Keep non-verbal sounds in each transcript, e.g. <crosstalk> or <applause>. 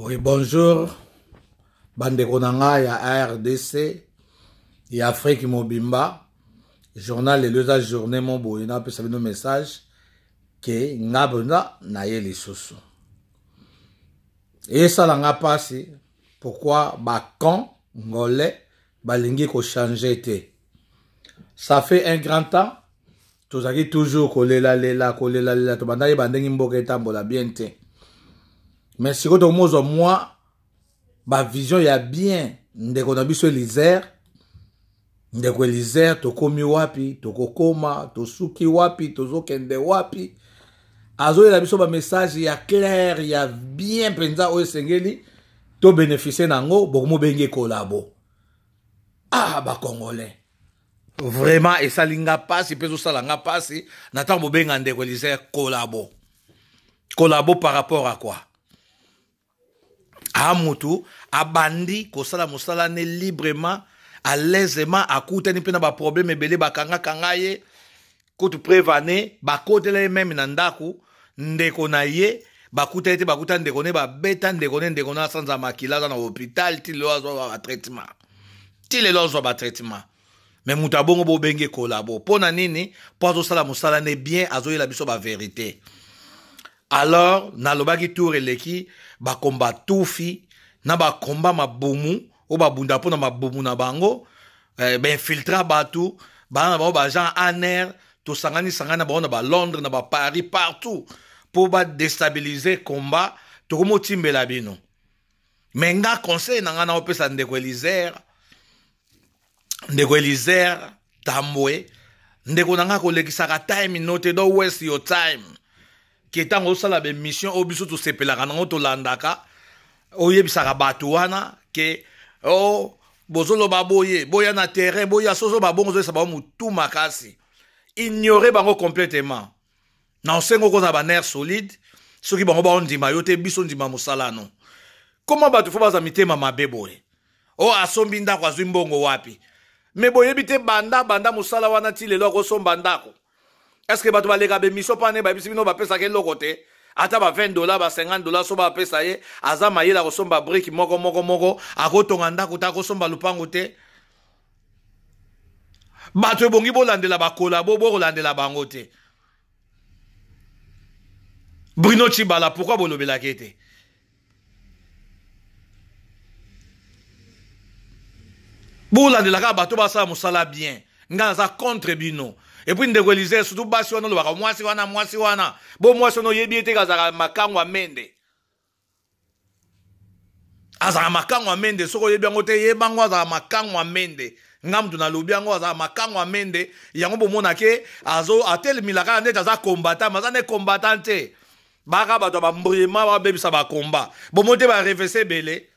oui bonjour bandeko na ngai ya ardc ya afrike mobimba journal lelo eza journée mo boye napesa bino message ke nga mpenza naye lisusu esala nga mpasi pourkui bacan ngolais balingi kochange te ça fait un grand temps tozalaki toujours kolelalela kolelalela tobandaki bandenge mboka etambola bien te me sikoyo tokomozwa mwa bavision ya bien ndeko na biso elisere ndeko elisere tokomi wapi tokokoma tosuki wapi tozokende wapi azoyela biso bamessage ya claire ya bien mpenza oyo esengeli tobénéficie na yango bokomobenge kolabo ah bacongolais vraiment esali nga mpasi mpe ezosala nga mpasi na ntango bobenga ndeko elisere kolabo kolabo par rapport à quoi aa motu abandi kosala mosala ne librement alaisemant akutani mpe na baproblème ebele bakangakanga ye kutu prevane bakotela ye meme na ndako ndeko na ye bakuta ye te bakuta ndeko ne babeta ndeko ne ndeko na asanza makila aza na hôpital ti lelo azwa batraitement ti lelo azwa batraitement me moto abongo bobenge kolabo mpo na nini mpo azosala mosala ne bien azoyela biso baverité alors nalobaki tour eleki bakomba tufi na bakomba mabomu o babunda bunda na na bango eh, bainfiltra bato ba na bango bajean aner tosanganisangani na bango na balondres na baparis partout mpo badestabilize komba tokomi otimbela bino me nga conseil na ngai opesa ndeko elisere ndeko elisere tambwe ndeko na ngai kolekisaka time note do west your time ke ntango osala bemission oyo biso tosepelaka nango tolandaka oyebisaka bato wana ke o oh, bozoloba boye boya na terrain boya soso babongo ozoyesa bango motu makasi ignore bango complètement na osengo okozala banaire solide soki bango baondima yo te biso ndima mosalano koma bato fo baza mitema mabe boye oyo oh, asombi ndako azwi mbongo wapi me boyebi te banda banda mosala wana ti lelo akosomba ndako eske bato baleka bemission mpane bayebisi bino bapesaka eloko te ata ba 20 dola ba 50 dola so baapesa ye aza mayele akosomba brike moko moko moko akotonga ndako te akosomba lupango te bato ebongi bolandela bakolabo bokolandela bango te bruno cibala pourkui bolobelaki ete bolandela kaka bato basala mosala bien nga aza contre bino epuis ndeko elise sutu basi wana olobaka mwasi wana mwasi wana bo mwasi wana oyebi ete kazalaka makango ya mende azalaka makango ya mende soki oyebi yango te yebango azalaka makango ya mende nga mutu nalobi yango azalaka makango ya mende yango bomona ke atelemila kaka ndeti aza kombatan me aza nde kombatan te baka bato ya bambriema babebisa bakomba bomo te barefese ebele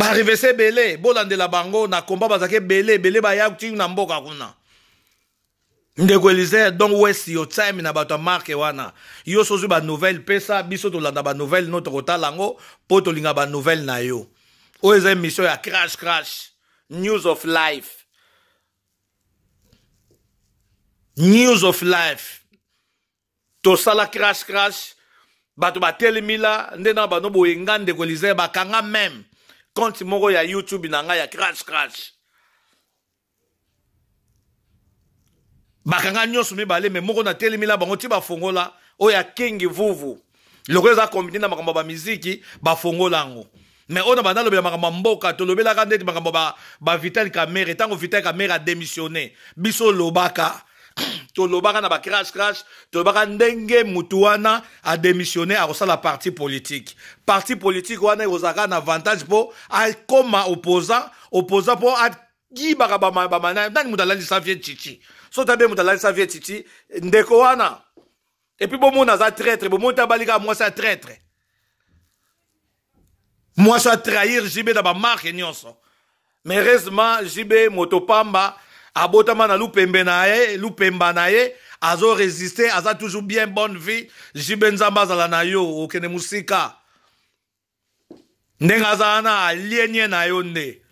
barevese ebele bolandela bango na komba bazalaki ebele ebele baya ntina na mboka kuna ndeko elizer donc wesi otime na bato ya marke wana yo so ozwi banouvelle pesa biso tolanda banouvelle no tokotala yango mpo tolinga banouvelle na yo oyo eza émission ya crash crash news of life news of life tosala crash crash bato batelemi la nde na bano boyenga ndeko elizer bakanga meme compte moko ya youtube na ngai ya crash crash bakanga nyonso mibale me moko natelemila bango ti bafongola oyo akengi vuvu loko eza kombine na makambo ya bamiziki bafongola yango me oyo na banda lobela makambo ya mboka tolobelaka ndeti makambo bavital camere ntango vital camere adémissionne biso olobaka <clears throat> tolobaka na bacrash crash tolobaka ndenge mutu wana adémissionne akosala parti politique parti politique wana ekozalaka na avantage mpo akoma opposant opposant mpo agibaka nani moto alandisa vie titi so tabe moto alandisa vie titi ndeko wana epui bomona aza traître bomoni te abalika mwasi ya traître mwasi atrahir jibe na bamarke nyonso mais heureusement jibe moto pamba abotama na lupembe na ye lupemba na ye azoresiste aza toujours bien bonne vie jibe nzambe azala na yo okende mosika ndenge aza wana alie nie na yo nde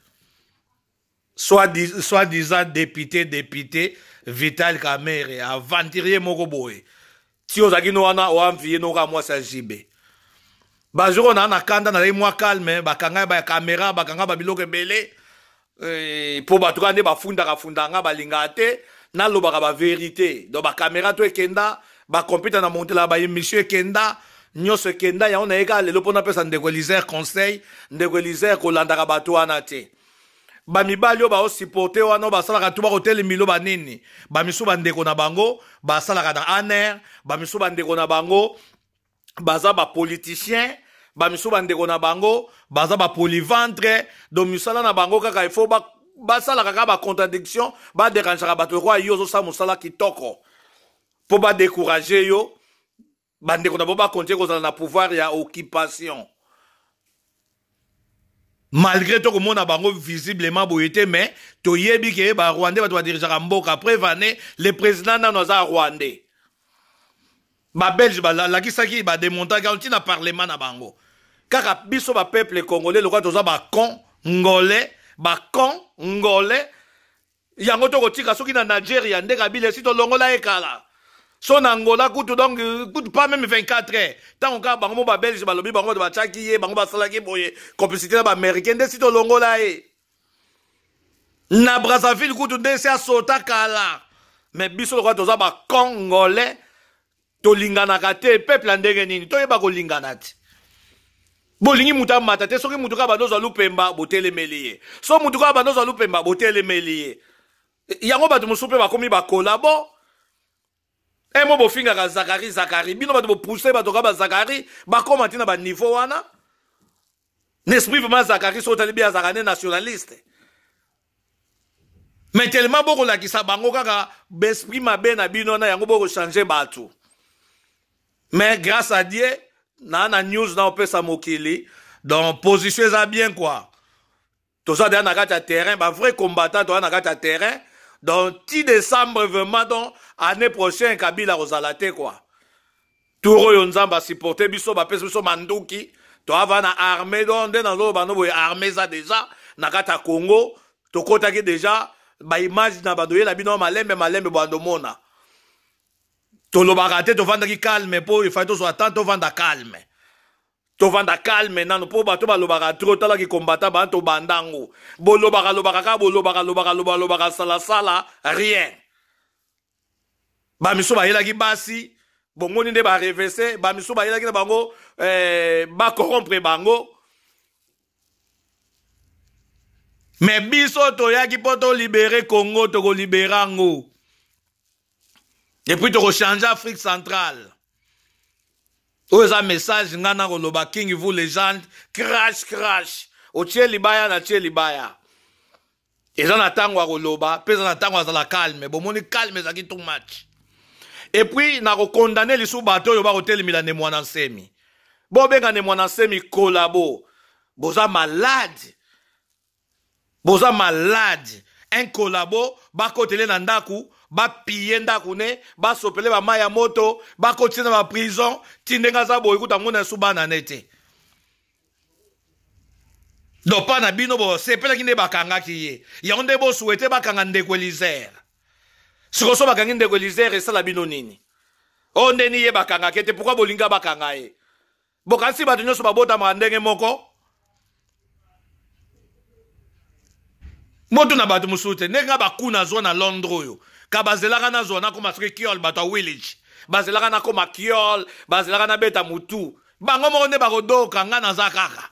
soi-disant député député vital camere aventurier moko boye ti ozalaki no wana oanvie noka mwasi ya jibe bazoko na na kanda nazali mwa calme bakanga bakamera bakanga babiloko ebele mpo eh, bato kaka nde bafundakafundanga balingaka te nalobaka baverité don bakamera to ekenda bakompyuta na montela baémission ekenda nyonso ekenda yango naye kaka lelo mpona apesa ndeko elizer conseil ndeko elizer kolandaka bato wana te bamibali oyo baosuporte wana oyo basalaka tu bakotelemilo banini bamisu bandeko na bango basalaka na aner bamisu bandeko na bango baza bapoliticien Ba ndeko na bango baza bapoliventre do misala na bango kaka ba basala kaka bacontradiction baderangeaka bato roi yo ki toko. pour ba décourager yo ndeko na contient bakontie kozala na pouvoir ya occupation malgré tokomona bango visiblement boye mais mais yebi ke barwandais bato mbok mboka prevane le président nano Ba rwandais ba balakisaki bademontaki na parlement na bango kaka biso bapeuple congolais lokola toza bakongolais bakongolais yango tokotika soki na nigeria nde kabila esi tolongola ye kala so na ngola kutu donc kutu pas même 24 heures ntango kaka bango mo babelge balobi bango bato batiaki ye bango basalaki boye complicité na baaméricain nde si tolongola ye na brazzaville kutu nde esi asota kala me biso lokola toza bacongolais tolinganaka te peuple ya ndenge nini toyeba kolingana te bolingi moto amata te soki motu kaka bando ozwa lupemba botelemeli ye so motu kaka bando ozwa lupemba botelemeli ye yango bato mosusu mpe bakomi bakola bo e eh, mo bofingaka zakari zakari bino bato bopuse bato kaka bazakari bakóma ntina baniveau wana nesprit vraimen zakari so otali be azaka nde nationaliste me telema bokolakisa bango kaka besprit mabe na bino na yango bokochange bato mais grâce à dieu na news na mokili donc position ça bien quoi toza na le terrain, terrain bah, vrai combattant na kata terrain donc ti décembre vraiment donc année prochaine kabila kozala quoi supporter biso biso manduki na armée donc no armée déjà na Congo, congo déjà bah, image na bato oyela bino malembe tolobaka te tovandaki calme mpo efai tozwa tan tovanda calme tovanda calme nano mpo bato balobaka tro talaki kombata bana tobandango bolobaka lobaka kaka bolobaka lobaka lobalobaka salasala rien bamiso bayelaki basi bongoni nde barevese bamiso bayelaki na bango eh, bakorompre bango me biso toyaki mpo tolibere kongo tokolibera ngo depuis tokochange afrique centrale oyo eza message ngai na koloba king vous legende crash crash otie libaya natie libaya eza na ntango ya koloba mpe eza na ntango azala calme bomoni calme ezalaki too much epuis na kokondane lisu bato oyo bakotelemela nemwa na nsemi bobenga nemwa na nsemi kolabo boza malade boza malade un kolabo bakotele na ndaku bapiye ndako ne basopele bamai ya moto bakotie na baprison ti ndenge aza boye kuta nguna su bana ne te lopa na bino bosepelaki nde bakangaki ye yango nde bosuete bakanga ndeko elisere sikoyo so bakangi ndeko elisere esala bino nini oyo nde ni ye bakangaki ete pourkui bolinga bakanga ye bokanisi bato nyonso babotamaka ndenge moko moto na bato mosusu te ndenge nga bakuna zwa na londre oyo ka bazelaka nazwa nakóma soki kiol bato ya willage bazelaka nakóma kiol bazelaka nabeta motu bango moko nde bakodoka ngai naza kaka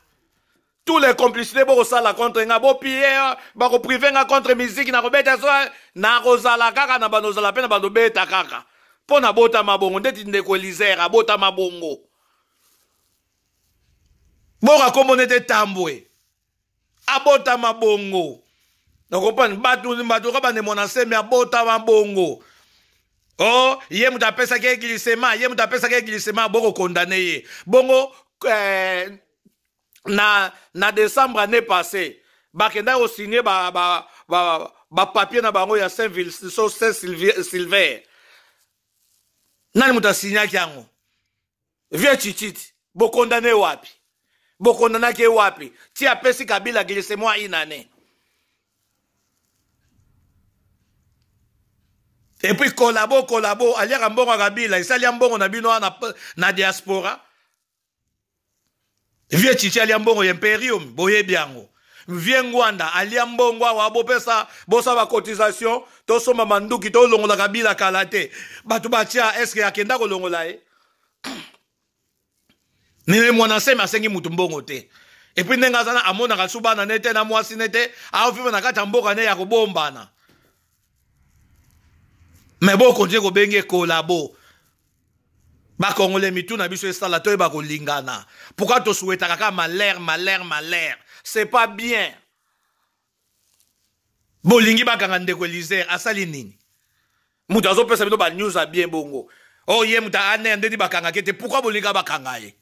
tous les complicité bokosala contre ngai bopie bakoprive ngai contre misiki nakobeta so nakozala kaka na bando ozala mpe na bando beta kaka mpo nabotama bongo ndeti ndeko lisere abotama bongo boka kombona ete tambwe abotama bongo okompani bato ka bandemo na nseme abotama bongo o ye moto apesaki eglisema ye moto apesaki eglisema bokokondane ye bongo eh, na, na décembre année passé bakendaki kosigne bapapier ba, ba, ba, ba na bango ya saint, so saint silver, silver nani moto asignaki yango vie tititi bokondane wapi bokondanaki wapi ti apesi kabila glissement inane epuis kolabo kolabo aliaka mbongo ya kabila esalia mbongo na bino wana na diaspora vie chichi alia mbongo ya imperium boyebi yango vie ngwanda alia mbongo awa bopesa bosa bacotisation tosomba manduki tolongola kabila kala te bato batya eske akenda kolongola ye eh? <clears throat> nene mwana nseme asengi mutu mbongo te epuis ndenge azana amonaka su bana ne te na mwasi ne te aoviva na kati ya mboka ne ya kobombana me bokontinue kobenge kolabo bakongole mitu na biso esala toyeba kolingana pourkui tosuwetaka kaka malere malere malere c'est pas bien bolingi bakanga ndeko elisere asali nini moto azopesa bino banews abien bongo o oh, ye moto aner ndeni bakangaki ete pourkui bolinga bakanga ye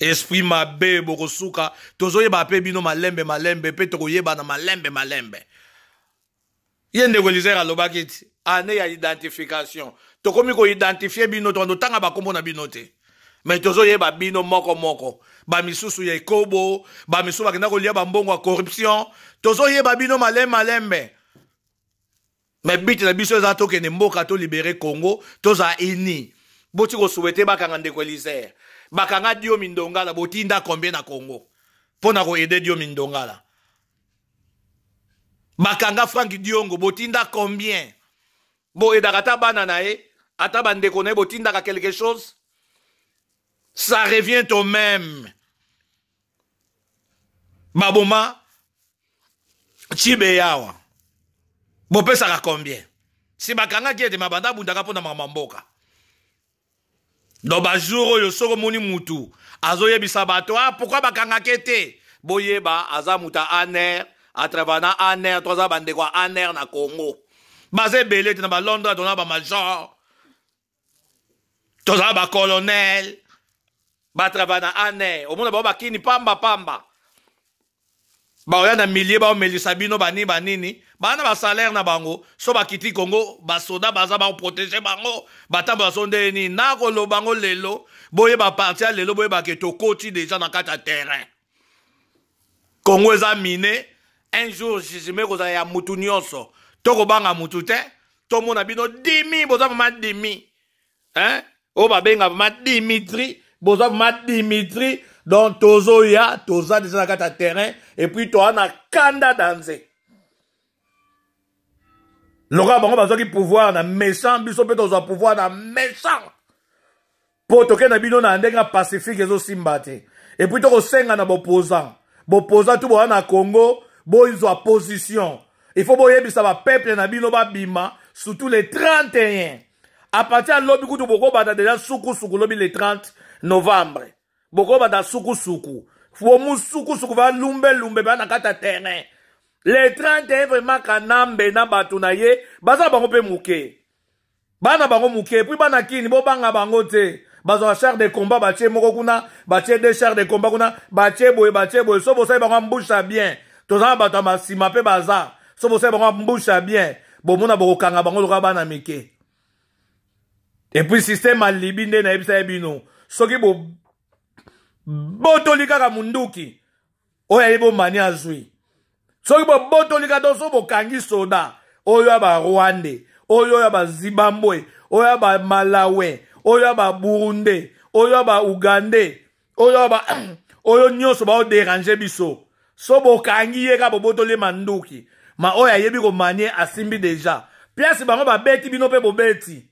esprit mabe bokosuka tozoyeba mpe bino malembe malembe mpe tokoyebana malembe malembe ye ndeko lizer alobaki ete ane ya identification tokomi koidentifie bino totanga bakombo na bino te me tozoyeba bino moko moko bamisusu ya ekobo bamisusu bakenda kolia bambongo ya corruption tozoyeba bino malem malembe me biti na biso eza tokende mboka tolibere congo tozala uni boti kosuete bakanga ndeko elizer bakanga dio mindongala botinda combien na congo mpo na koede dio mindongala bakanga frank diongo botinda combien boyedaka ata bana na ye ata bandeko na ye botindaka quelque chose ça revient au même baboma cibe yawa bopesaka combien si bakangaki ete mabanda abundaka mpo na makambo mboka do bajour oyo soki omoni mutu azoyebisa bato a ah, pourkui bakangaki te boyeba aza mutu aner à travers na aner toza bandeko ya aner na congo baza ebele te na balondres tozana bamajor tozala bacolonel batravaya na aner omona bao bakini pambapamba baoya na milie baomelisa bino banini banini baa na basalaire na bango so bakiti kongo basoda baza baprotege bango batambola so ndenge nini nakoloba ngo lelo boyeba parti ya lelo boyebake tokoti deja na kati ya terrain kongo eza mine un jour jijime kozala ya mutu nyonso banga mutute te tomona bino dimi bozwa ma dimi hein? oyo babenga ma dimitri Bozo ma dimitri donc ya, toza deja na kati ya terrain toi on na kanda danze lokola bango ki pouvoir na méchant biso peut tozwa pouvoir na méchant mpo tokei na bino na ndenge ya simbate puis te epuis senga na boposant boposant tu bo na congo bozwa position ifo boyebisa bapeple na bino babima surtout le 31 apartir ya lobi kutu bokobanda deja sukusuku lobi le 30 novembre bokobanda sukusuku fomu sukusuku balumbelumbe baa na kati ya terrain le 31 vraiment kanambe na bato na ye baza na bango mpe moke bana bango moke epui bana kini bobanga bango te bazwaka char de combat batie moko kuna batie de char de combat kuna batie boye batie boye so bosali e bango ambusha bien toza na bato ya masima mpe baza so bosali bango mbusha bien bomona bokokanga bango lokola bana mike epui systeme alibi nde nayebisa ye bino soki bobotoli kaka munduki oyo ayebi bomani azwi soki bobotoli kaka to so bokangi soda oyo ya barwande oyo ya bazimbabwe oyo ya bamalawe oyo ya baburunde oyo ya baugande oyo <clears throat> oyo nyonso baoderange biso so bokangi ye kaka bobotolema nduki ma oyo ayebi komanie asimbi deja place bango babeti bino mpe bobeti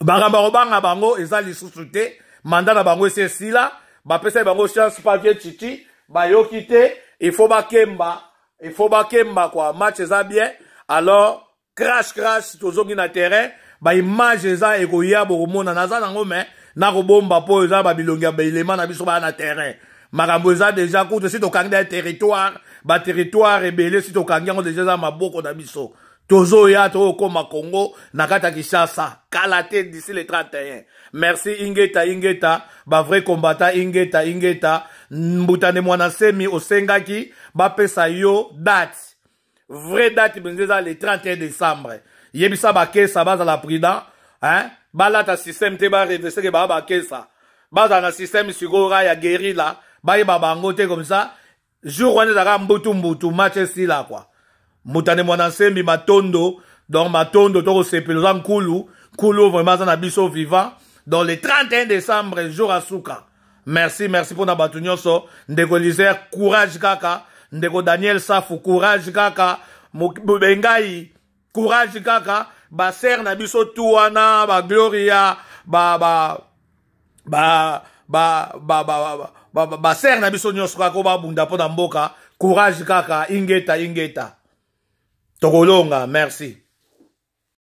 bakambo kobanga bango eza lisusu te manda na bango esi esila bapesaki bango chance pavie chichi bayoki te ifo bakemba ifo bakemba kwa match eza bien alors crash crash tozongi na terrain baimage eza ekoya bokomona naza nango me nakobomba mpo eza babilongi ya baelema na biso baya na terrain makambo eza deja kutu si tokangi na territoire baterritoire ebele si tokangi yango deja eza maboko na biso tozoya tokokóma congo Nakata kati ya kala te d'ici le 31 merci ingeta ingeta bah, vrai kombata ingeta ingeta mbutane mwana semi osengaki bapesa yo date vrai date mpenza eza le 31 décembre yebisa bakesa bazala prudent hein? balata systeme te bareverseke baa bakesa bazala na systeme sikoyo ya gerila bayeba bango te comme ça jour wana ezalaka mbutu mbutu match esila kua mutane mwana nsembi matondo donc matondo tokosepela oza nkulu nkulu vraiment aza na biso vivant donc le 31 décembre jour asuka merci merci mpona bato nyonso ndeko liser courage kaka ndeko daniel safu courage kaka bengai courage kaka basere na biso tu wana bagloria ba ba ba ba ba ba, ba, ba, ba basere na biso nyonso kaka babunda mpo na mboka courage kaka ingeta ingeta tokolonga merci